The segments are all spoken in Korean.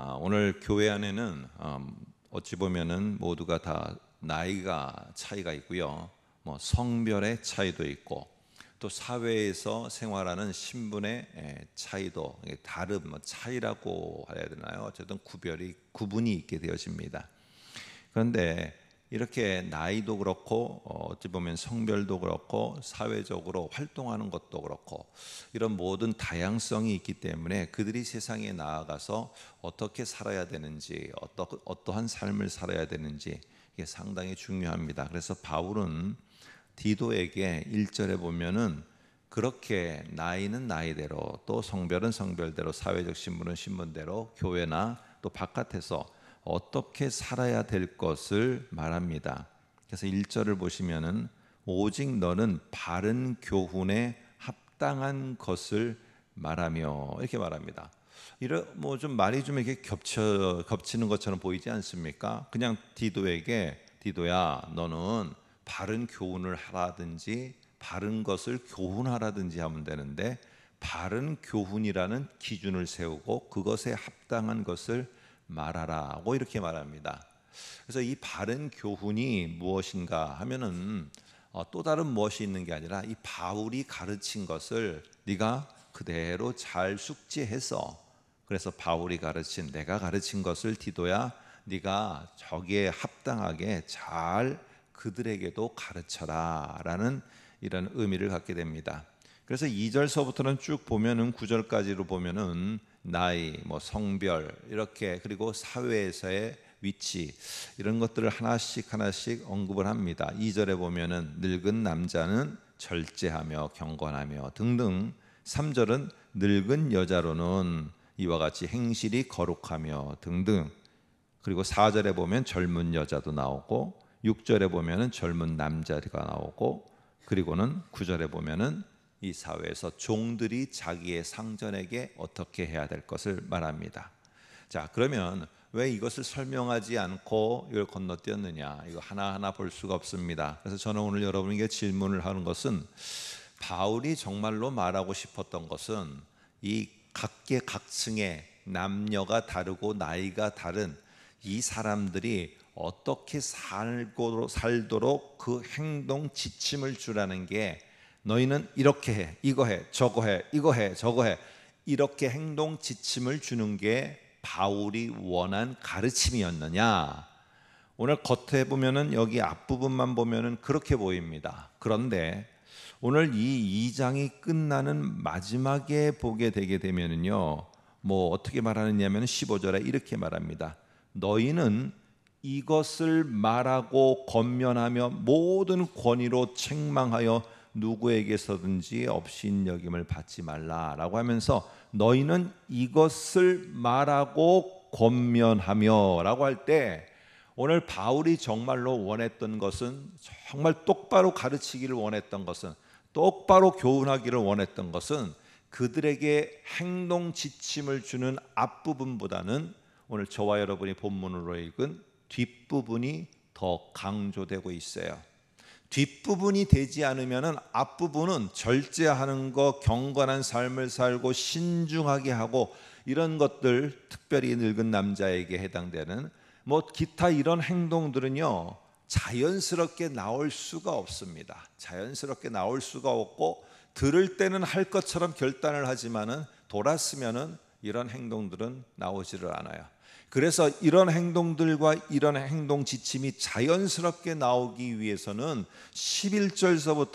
아, 오늘 교회 안에는 음, 어찌 보면은 모두가 다 나이가 차이가 있고요, 뭐 성별의 차이도 있고 또 사회에서 생활하는 신분의 차이도 다른 뭐 차이라고 해야 되나요? 어쨌든 구별이 구분이 있게 되어집니다. 그런데 이렇게 나이도 그렇고 어, 어찌 보면 성별도 그렇고 사회적으로 활동하는 것도 그렇고 이런 모든 다양성이 있기 때문에 그들이 세상에 나아가서 어떻게 살아야 되는지 어떠, 어떠한 삶을 살아야 되는지 이게 상당히 중요합니다. 그래서 바울은 디도에게 1절에 보면은 그렇게 나이는 나이대로 또 성별은 성별대로 사회적 신분은 신분대로 교회나 또 바깥에서 어떻게 살아야 될 것을 말합니다. 그래서 1절을 보시면은 오직 너는 바른 교훈에 합당한 것을 말하며 이렇게 말합니다. 이런 뭐좀 말이 좀 이렇게 겹쳐 겹치는 것처럼 보이지 않습니까? 그냥 디도에게 디도야 너는 바른 교훈을 하라든지 바른 것을 교훈하라든지 하면 되는데 바른 교훈이라는 기준을 세우고 그것에 합당한 것을 말하라고 이렇게 말합니다. 그래서 이 바른 교훈이 무엇인가 하면은 어, 또 다른 무엇이 있는 게 아니라 이 바울이 가르친 것을 네가 그대로 잘 숙지해서 그래서 바울이 가르친 내가 가르친 것을 디도야 네가 저기에 합당하게 잘 그들에게도 가르쳐라라는 이런 의미를 갖게 됩니다. 그래서 2절서부터는 쭉 보면은 9절까지로 보면은 나이, 뭐 성별 이렇게 그리고 사회에서의 위치 이런 것들을 하나씩 하나씩 언급을 합니다. 2절에 보면은 늙은 남자는 절제하며 경건하며 등등 3절은 늙은 여자로는 이와 같이 행실이 거룩하며 등등 그리고 4절에 보면 젊은 여자도 나오고 6절에 보면은 젊은 남자가 나오고 그리고는 9절에 보면은 이 사회에서 종들이 자기의 상전에게 어떻게 해야 될 것을 말합니다. 자, 그러면 왜 이것을 설명하지 않고 이걸 건너뛰었느냐? 이거 하나하나 볼 수가 없습니다. 그래서 저는 오늘 여러분에게 질문을 하는 것은 바울이 정말로 말하고 싶었던 것은 이 각계각층의 남녀가 다르고 나이가 다른 이 사람들이 어떻게 살고 살도록 그 행동 지침을 주라는 게 너희는 이렇게 해, 이거 해, 저거 해, 이거 해, 저거 해. 이렇게 행동 지침을 주는 게 바울이 원한 가르침이었느냐? 오늘 겉에 보면은 여기 앞부분만 보면은 그렇게 보입니다. 그런데 오늘 이 2장이 끝나는 마지막에 보게 되게 되면은요. 뭐 어떻게 말하느냐면 15절에 이렇게 말합니다. 너희는 이것을 말하고 권면하며 모든 권위로 책망하여 누구에게서든지 없인 여김을 받지 말라라고 하면서 너희는 이것을 말하고 권면하며라고 할 때 오늘 바울이 정말로 원했던 것은 정말 똑바로 가르치기를 원했던 것은 똑바로 교훈하기를 원했던 것은 그들에게 행동 지침을 주는 앞부분보다는 오늘 저와 여러분이 본문으로 읽은 뒷부분이 더 강조되고 있어요. 뒷부분이 되지 않으면 앞부분은 절제하는 거, 경건한 삶을 살고 신중하게 하고 이런 것들 특별히 늙은 남자에게 해당되는 뭐 기타 이런 행동들은요 자연스럽게 나올 수가 없습니다. 자연스럽게 나올 수가 없고 들을 때는 할 것처럼 결단을 하지만은 돌았으면은 이런 행동들은 나오지를 않아요. 그래서 이런 행동들과 이런 행동 지침이 자연스럽게 나오기 위해서는 11절서부터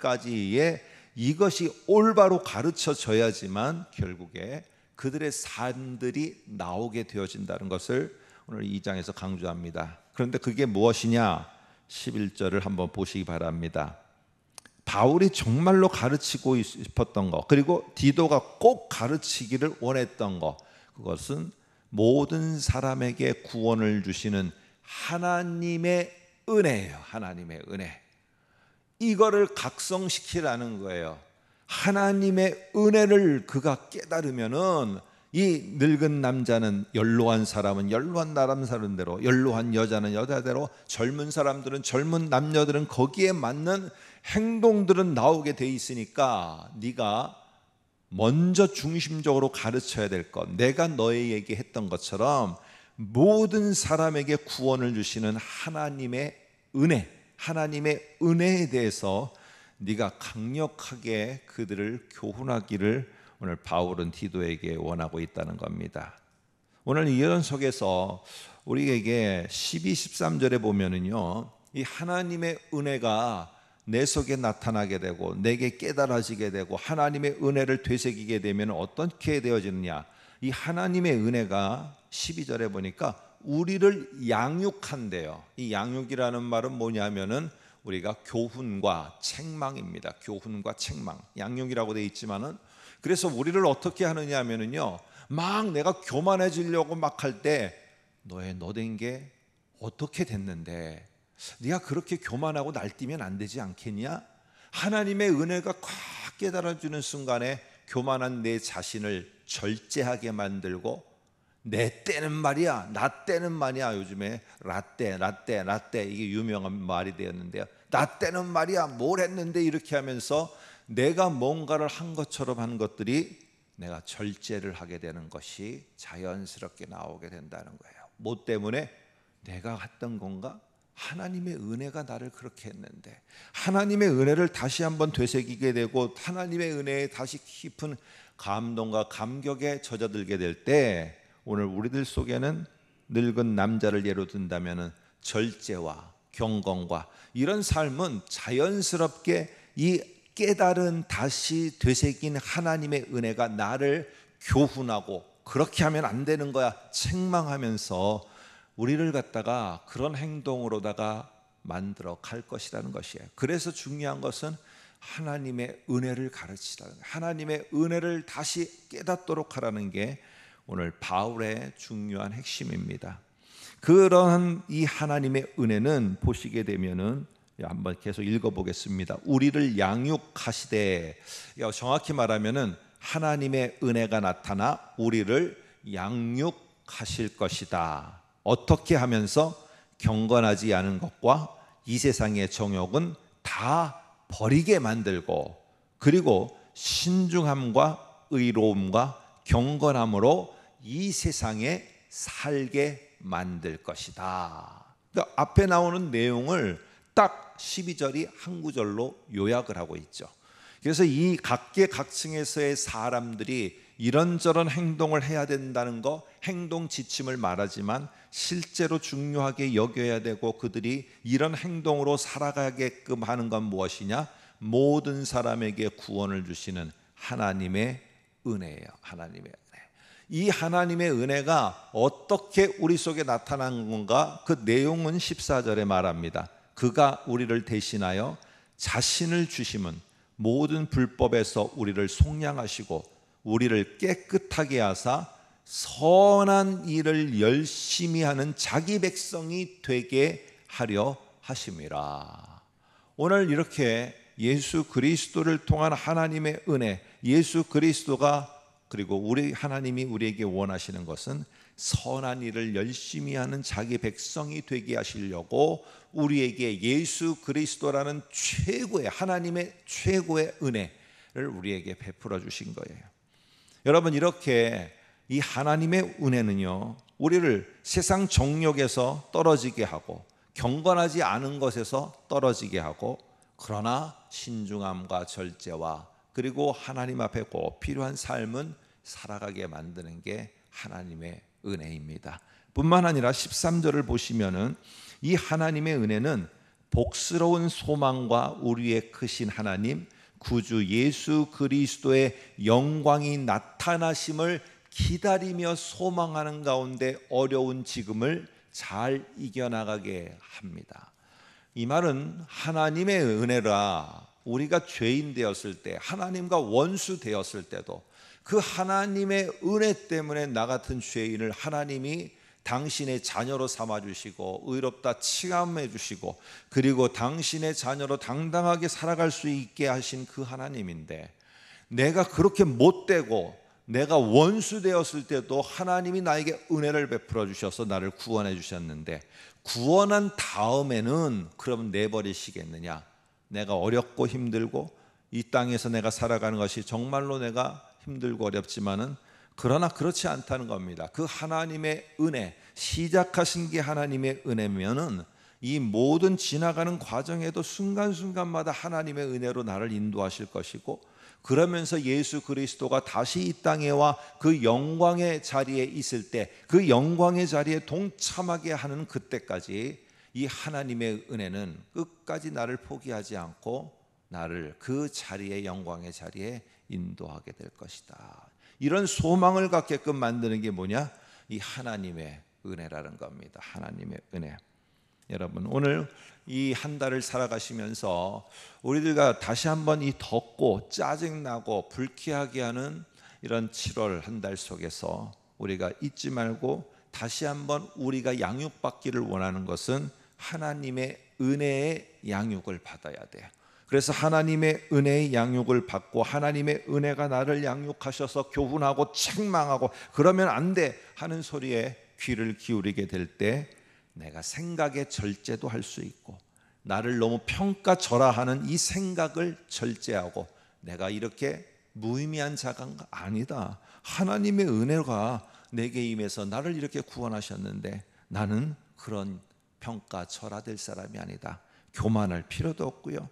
14절까지의 이것이 올바로 가르쳐져야지만 결국에 그들의 삶들이 나오게 되어진다는 것을 오늘 이장에서 강조합니다. 그런데 그게 무엇이냐? 11절을 한번 보시기 바랍니다. 바울이 정말로 가르치고 싶었던 것, 그리고 디도가 꼭 가르치기를 원했던 것, 그것은 모든 사람에게 구원을 주시는 하나님의 은혜예요. 하나님의 은혜. 이거를 각성시키라는 거예요. 하나님의 은혜를 그가 깨달으면은 이 늙은 남자는 연로한 사람은 연로한 사람 사람대로 연로한 여자는 여자대로 젊은 사람들은 젊은 남녀들은 거기에 맞는 행동들은 나오게 돼 있으니까 네가 먼저 중심적으로 가르쳐야 될 것, 내가 너에게 했던 것처럼 모든 사람에게 구원을 주시는 하나님의 은혜, 하나님의 은혜에 대해서 네가 강력하게 그들을 교훈하기를 오늘 바울은 디도에게 원하고 있다는 겁니다. 오늘 이런 속에서 우리에게 12, 13절에 보면은요, 이 하나님의 은혜가 내 속에 나타나게 되고 내게 깨달아지게 되고 하나님의 은혜를 되새기게 되면 어떻게 되어지느냐? 이 하나님의 은혜가 12절에 보니까 우리를 양육한대요. 이 양육이라는 말은 뭐냐면은 우리가 교훈과 책망입니다. 교훈과 책망. 양육이라고 되어 있지만은 그래서 우리를 어떻게 하느냐면은요. 하막 내가 교만해지려고 막 할 때 너의 너된 게 어떻게 됐는데 네가 그렇게 교만하고 날뛰면 안 되지 않겠냐? 하나님의 은혜가 꽉 깨달아주는 순간에 교만한 내 자신을 절제하게 만들고 내 때는 말이야, 나 때는 말이야. 요즘에 라떼, 라떼, 라떼 이게 유명한 말이 되었는데요. 나 때는 말이야, 뭘 했는데 이렇게 하면서 내가 뭔가를 한 것처럼 한 것들이 내가 절제를 하게 되는 것이 자연스럽게 나오게 된다는 거예요. 뭐 때문에 내가 했던 건가? 하나님의 은혜가 나를 그렇게 했는데 하나님의 은혜를 다시 한번 되새기게 되고 하나님의 은혜에 다시 깊은 감동과 감격에 젖어들게 될 때 오늘 우리들 속에는 늙은 남자를 예로 든다면 절제와 경건과 이런 삶은 자연스럽게 이 깨달은 다시 되새긴 하나님의 은혜가 나를 교훈하고 그렇게 하면 안 되는 거야 책망하면서 우리를 갖다가 그런 행동으로다가 만들어 갈 것이라는 것이에요. 그래서 중요한 것은 하나님의 은혜를 가르치라는 거예요. 하나님의 은혜를 다시 깨닫도록 하라는 게 오늘 바울의 중요한 핵심입니다. 그러이 하나님의 은혜는 보시게 되면은 한번 계속 읽어보겠습니다. 우리를 양육하시되 정확히 말하면은 하나님의 은혜가 나타나 우리를 양육하실 것이다. 어떻게 하면서 경건하지 않은 것과 이 세상의 정욕은 다 버리게 만들고 그리고 신중함과 의로움과 경건함으로 이 세상에 살게 만들 것이다. 그러니까 앞에 나오는 내용을 딱 12절이 한 구절로 요약을 하고 있죠. 그래서 이 각계 각층에서의 사람들이 이런저런 행동을 해야 된다는 거 행동 지침을 말하지만 실제로 중요하게 여겨야 되고 그들이 이런 행동으로 살아가게끔 하는 건 무엇이냐? 모든 사람에게 구원을 주시는 하나님의 은혜예요. 하나님의 은혜. 이 하나님의 은혜가 어떻게 우리 속에 나타난 건가? 그 내용은 14절에 말합니다. 그가 우리를 대신하여 자신을 주심은 모든 불법에서 우리를 속량하시고 우리를 깨끗하게 하사 선한 일을 열심히 하는 자기 백성이 되게 하려 하심이라. 오늘 이렇게 예수 그리스도를 통한 하나님의 은혜, 예수 그리스도가 그리고 우리 하나님이 우리에게 원하시는 것은 선한 일을 열심히 하는 자기 백성이 되게 하시려고 우리에게 예수 그리스도라는 최고의 하나님의 최고의 은혜를 우리에게 베풀어 주신 거예요. 여러분 이렇게 이 하나님의 은혜는요. 우리를 세상 정욕에서 떨어지게 하고 경건하지 않은 것에서 떨어지게 하고 그러나 신중함과 절제와 그리고 하나님 앞에 꼭 필요한 삶은 살아가게 만드는 게 하나님의 은혜입니다. 뿐만 아니라 13절을 보시면은 이 하나님의 은혜는 복스러운 소망과 우리의 크신 하나님 구주 예수 그리스도의 영광이 나타나심을 기다리며 소망하는 가운데 어려운 지금을 잘 이겨나가게 합니다. 이 말은 하나님의 은혜라 우리가 죄인 되었을 때 하나님과 원수 되었을 때도 그 하나님의 은혜 때문에 나 같은 죄인을 하나님이 당신의 자녀로 삼아 주시고 의롭다 칭함해 주시고 그리고 당신의 자녀로 당당하게 살아갈 수 있게 하신 그 하나님인데 내가 그렇게 못되고 내가 원수 되었을 때도 하나님이 나에게 은혜를 베풀어 주셔서 나를 구원해 주셨는데 구원한 다음에는 그럼 내버리시겠느냐? 내가 어렵고 힘들고 이 땅에서 내가 살아가는 것이 정말로 내가 힘들고 어렵지만은 그러나 그렇지 않다는 겁니다. 그 하나님의 은혜, 시작하신 게 하나님의 은혜면은 이 모든 지나가는 과정에도 순간순간마다 하나님의 은혜로 나를 인도하실 것이고 그러면서 예수 그리스도가 다시 이 땅에 와 그 영광의 자리에 있을 때 그 영광의 자리에 동참하게 하는 그때까지 이 하나님의 은혜는 끝까지 나를 포기하지 않고 나를 그 자리에 영광의 자리에 인도하게 될 것이다. 이런 소망을 갖게끔 만드는 게 뭐냐? 이 하나님의 은혜라는 겁니다. 하나님의 은혜. 여러분 오늘 이 한 달을 살아가시면서 우리들과 다시 한번 이 덥고 짜증나고 불쾌하게 하는 이런 7월 한 달 속에서 우리가 잊지 말고 다시 한번 우리가 양육받기를 원하는 것은 하나님의 은혜의 양육을 받아야 돼. 그래서 하나님의 은혜의 양육을 받고 하나님의 은혜가 나를 양육하셔서 교훈하고 책망하고 그러면 안 돼 하는 소리에 귀를 기울이게 될 때 내가 생각의 절제도 할 수 있고 나를 너무 평가절하하는 이 생각을 절제하고 내가 이렇게 무의미한 자가 아니다. 하나님의 은혜가 내게 임해서 나를 이렇게 구원하셨는데 나는 그런 평가절하될 사람이 아니다. 교만할 필요도 없고요.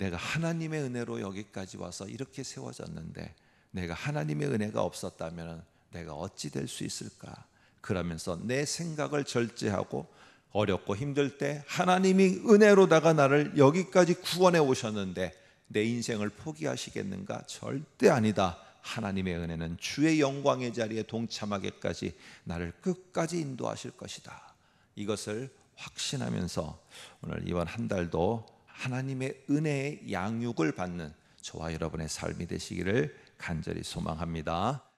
내가 하나님의 은혜로 여기까지 와서 이렇게 세워졌는데 내가 하나님의 은혜가 없었다면 내가 어찌 될 수 있을까? 그러면서 내 생각을 절제하고 어렵고 힘들 때 하나님이 은혜로다가 나를 여기까지 구원해 오셨는데 내 인생을 포기하시겠는가? 절대 아니다. 하나님의 은혜는 주의 영광의 자리에 동참하게까지 나를 끝까지 인도하실 것이다. 이것을 확신하면서 오늘 이번 한 달도 하나님의 은혜의 양육을 받는 저와 여러분의 삶이 되시기를 간절히 소망합니다.